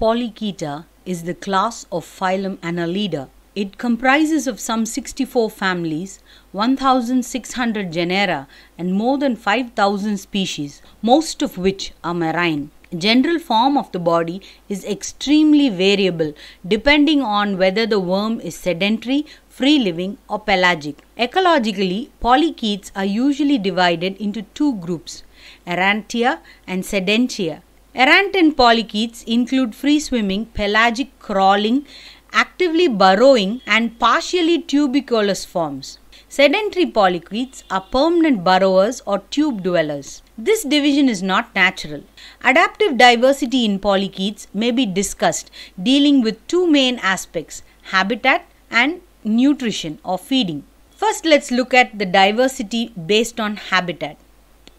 Polychaeta is the class of phylum Annelida. It comprises of some 64 families, 1600 genera and more than 5000 species, most of which are marine. General form of the body is extremely variable depending on whether the worm is sedentary, free living or pelagic. Ecologically, polychaetes are usually divided into two groups, Arantia and Sedentia. Errantin polychaetes include free swimming, pelagic crawling, actively burrowing, and partially tubiculous forms. Sedentary polychaetes are permanent burrowers or tube dwellers. This division is not natural. Adaptive diversity in polychaetes may be discussed, dealing with two main aspects habitat and nutrition or feeding. First, let's look at the diversity based on habitat.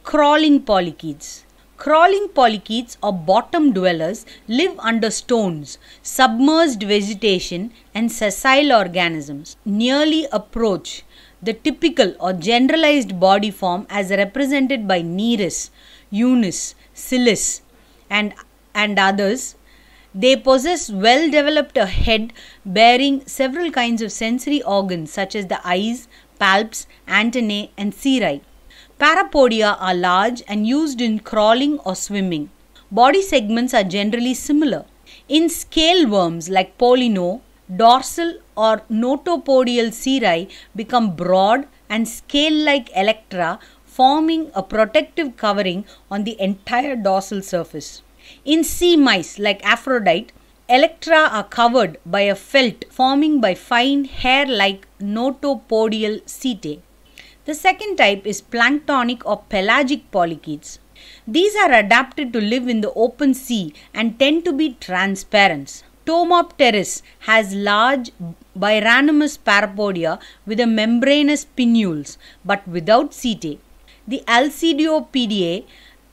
Crawling polychaetes. Crawling polychaetes or bottom dwellers live under stones, submerged vegetation, and sessile organisms. Nearly approach the typical or generalized body form as represented by Neris, Eunice, Psyllis, and, and others. They possess well developed head bearing several kinds of sensory organs such as the eyes, palps, antennae, and cirri. Parapodia are large and used in crawling or swimming. Body segments are generally similar. In scale worms like Polino, dorsal or notopodial cirri become broad and scale-like electra forming a protective covering on the entire dorsal surface. In sea mice like Aphrodite, electra are covered by a felt forming by fine hair-like notopodial setae. The second type is planktonic or pelagic polychaetes. These are adapted to live in the open sea and tend to be transparent. Tomopteris has large biranimous parapodia with a membranous pinnules but without setae. The Alcidiopediae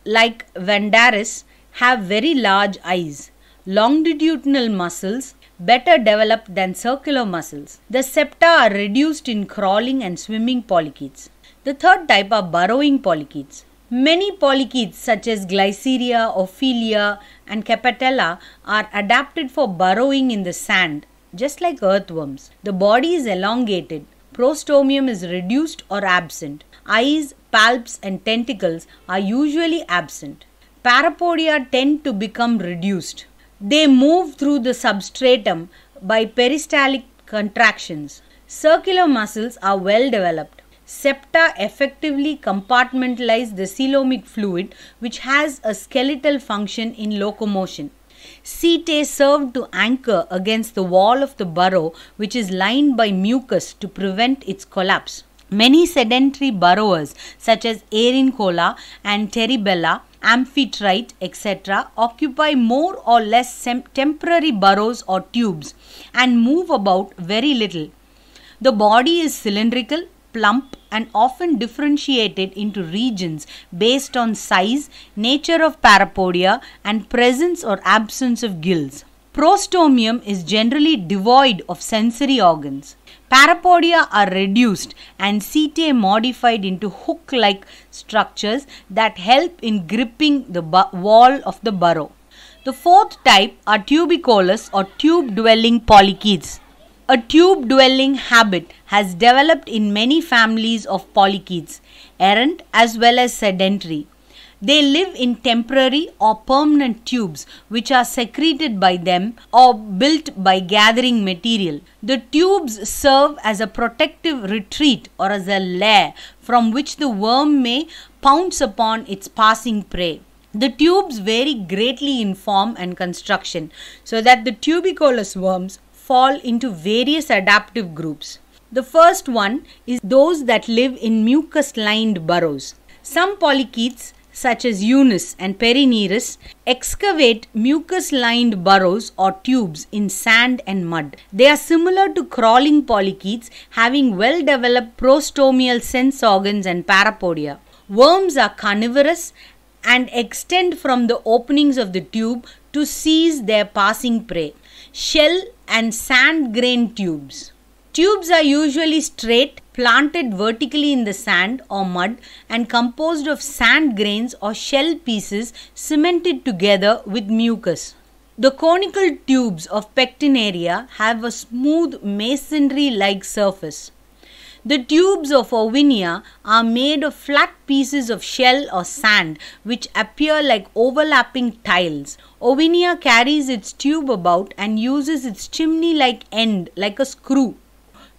like Vandaris have very large eyes, longitudinal muscles better developed than circular muscles. The septa are reduced in crawling and swimming polychaetes. The third type are burrowing polychaetes. Many polychaetes such as Glyceria, Ophelia and Capitella are adapted for burrowing in the sand just like earthworms. The body is elongated, prostomium is reduced or absent. Eyes, palps and tentacles are usually absent. Parapodia tend to become reduced. They move through the substratum by peristaltic contractions. Circular muscles are well developed. Septa effectively compartmentalize the coelomic fluid, which has a skeletal function in locomotion. Setae serve to anchor against the wall of the burrow, which is lined by mucus to prevent its collapse. Many sedentary burrowers, such as Erincola and Teribella, amphitrite, etc., occupy more or less temporary burrows or tubes and move about very little. The body is cylindrical, plump, and often differentiated into regions based on size, nature of parapodia, and presence or absence of gills. Prostomium is generally devoid of sensory organs. Parapodia are reduced and setae modified into hook like structures that help in gripping the wall of the burrow. The fourth type are tubicolous or tube dwelling polychaetes. A tube dwelling habit has developed in many families of polychaetes, errant as well as sedentary. They live in temporary or permanent tubes which are secreted by them or built by gathering material. The tubes serve as a protective retreat or as a lair from which the worm may pounce upon its passing prey. The tubes vary greatly in form and construction so that the tubicolous worms fall into various adaptive groups. The first one is those that live in mucus lined burrows. Some polychaetes such as Eunus and Perineurus, excavate mucus lined burrows or tubes in sand and mud. They are similar to crawling polychaetes, having well developed prostomial sense organs and parapodia. Worms are carnivorous and extend from the openings of the tube to seize their passing prey. Shell and sand grain tubes. Tubes are usually straight, planted vertically in the sand or mud and composed of sand grains or shell pieces cemented together with mucus. The conical tubes of Pectinaria have a smooth masonry like surface. The tubes of Ovinia are made of flat pieces of shell or sand which appear like overlapping tiles. Ovinia carries its tube about and uses its chimney like end like a screw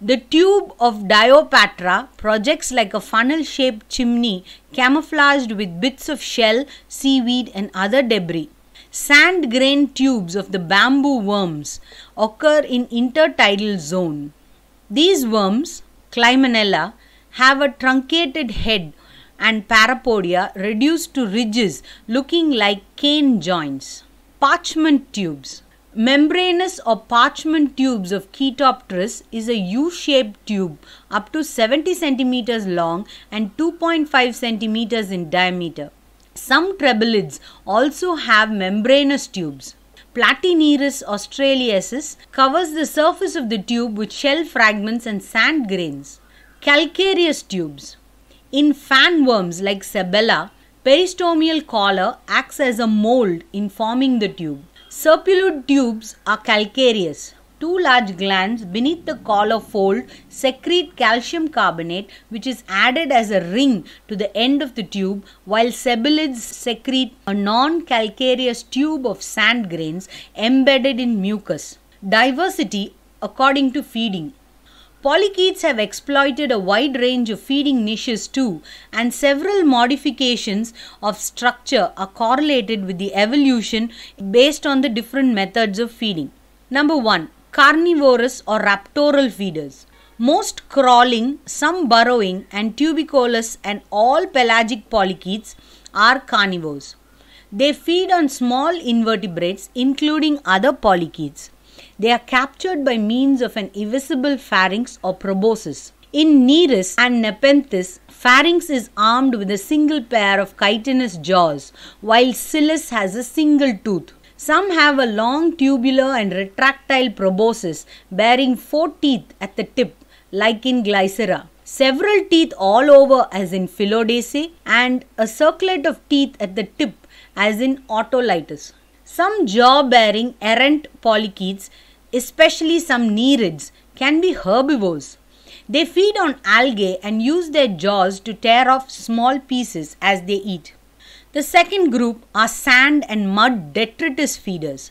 the tube of Diopatra projects like a funnel shaped chimney camouflaged with bits of shell, seaweed, and other debris. Sand grain tubes of the bamboo worms occur in intertidal zone. These worms, Climonella, have a truncated head and parapodia reduced to ridges looking like cane joints. Parchment tubes Membranous or parchment tubes of Ketopteris is a U-shaped tube up to 70 centimeters long and 2.5 centimeters in diameter. Some trebilids also have membranous tubes. Platineris australiensis covers the surface of the tube with shell fragments and sand grains. Calcareous tubes. In fanworms like Sabella, peristomial collar acts as a mold in forming the tube. Serpulate tubes are calcareous. Two large glands beneath the collar fold secrete calcium carbonate, which is added as a ring to the end of the tube, while sebilids secrete a non calcareous tube of sand grains embedded in mucus. Diversity according to feeding Polychaetes have exploited a wide range of feeding niches too, and several modifications of structure are correlated with the evolution based on the different methods of feeding. Number 1 Carnivorous or raptoral feeders. Most crawling, some burrowing, and tubicolous and all pelagic polychaetes are carnivores. They feed on small invertebrates, including other polychaetes. They are captured by means of an evisible pharynx or proboscis. In Neris and Nepenthes, pharynx is armed with a single pair of chitinous jaws, while Psyllus has a single tooth. Some have a long tubular and retractile proboscis bearing four teeth at the tip, like in Glycera. Several teeth all over, as in Philodacea, and a circlet of teeth at the tip, as in Autolytus. Some jaw bearing errant polychaetes especially some nereids, can be herbivores. They feed on algae and use their jaws to tear off small pieces as they eat. The second group are sand and mud detritus feeders.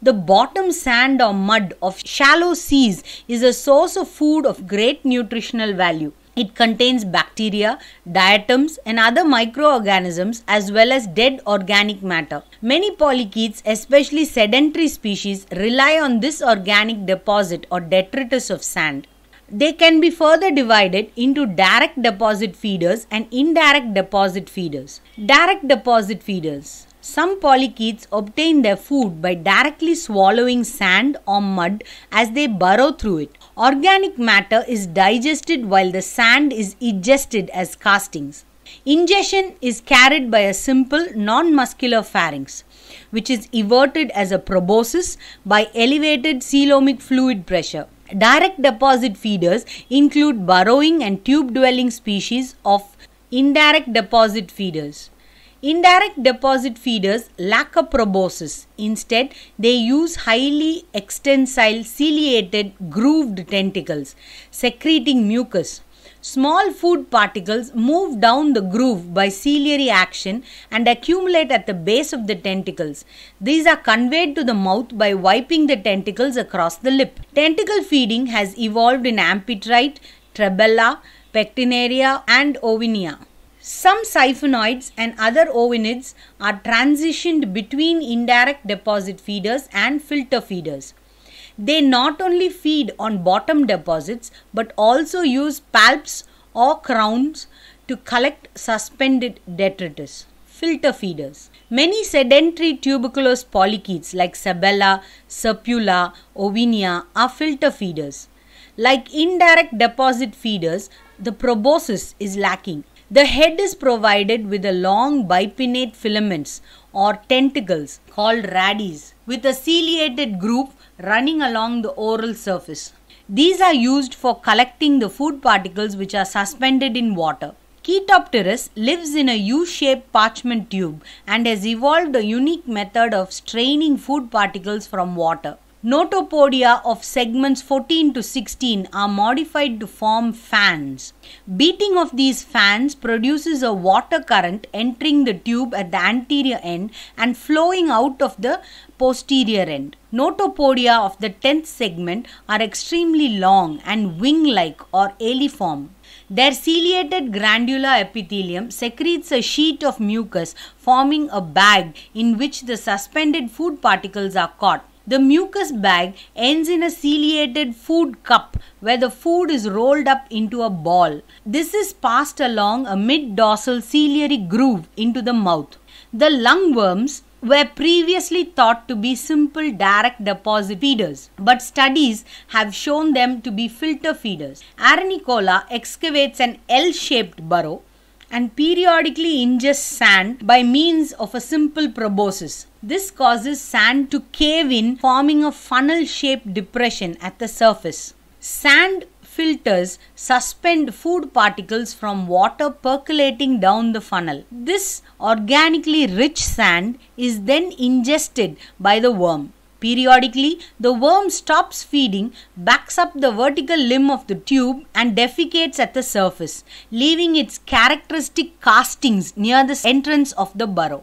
The bottom sand or mud of shallow seas is a source of food of great nutritional value. It contains bacteria, diatoms and other microorganisms as well as dead organic matter. Many polychaetes, especially sedentary species, rely on this organic deposit or detritus of sand. They can be further divided into direct deposit feeders and indirect deposit feeders. Direct deposit feeders some polychaetes obtain their food by directly swallowing sand or mud as they burrow through it. Organic matter is digested while the sand is ingested as castings. Ingestion is carried by a simple non muscular pharynx, which is everted as a proboscis by elevated coelomic fluid pressure. Direct deposit feeders include burrowing and tube dwelling species of indirect deposit feeders. Indirect deposit feeders lack a proboscis. Instead, they use highly extensile, ciliated, grooved tentacles, secreting mucus. Small food particles move down the groove by ciliary action and accumulate at the base of the tentacles. These are conveyed to the mouth by wiping the tentacles across the lip. Tentacle feeding has evolved in Amphitrite, Trebella, Pectinaria, and Ovinia. Some siphonoids and other ovinids are transitioned between indirect deposit feeders and filter feeders. They not only feed on bottom deposits but also use palps or crowns to collect suspended detritus. Filter feeders. Many sedentary tuberculous polychaetes like Sabella, Serpula, Ovinia are filter feeders. Like indirect deposit feeders, the proboscis is lacking the head is provided with a long bipinnate filaments or tentacles called radies, with a ciliated group running along the oral surface. These are used for collecting the food particles which are suspended in water. Ketopterus lives in a U-shaped parchment tube and has evolved a unique method of straining food particles from water. Notopodia of segments 14 to 16 are modified to form fans. Beating of these fans produces a water current entering the tube at the anterior end and flowing out of the posterior end. Notopodia of the 10th segment are extremely long and wing like or aliform. Their ciliated granular epithelium secretes a sheet of mucus forming a bag in which the suspended food particles are caught. The mucus bag ends in a ciliated food cup where the food is rolled up into a ball. This is passed along a mid dorsal ciliary groove into the mouth. The lungworms were previously thought to be simple direct deposit feeders, but studies have shown them to be filter feeders. Arnicola excavates an L shaped burrow and periodically ingests sand by means of a simple proboscis. This causes sand to cave in, forming a funnel shaped depression at the surface. Sand filters suspend food particles from water percolating down the funnel. This organically rich sand is then ingested by the worm. Periodically, the worm stops feeding, backs up the vertical limb of the tube, and defecates at the surface, leaving its characteristic castings near the entrance of the burrow.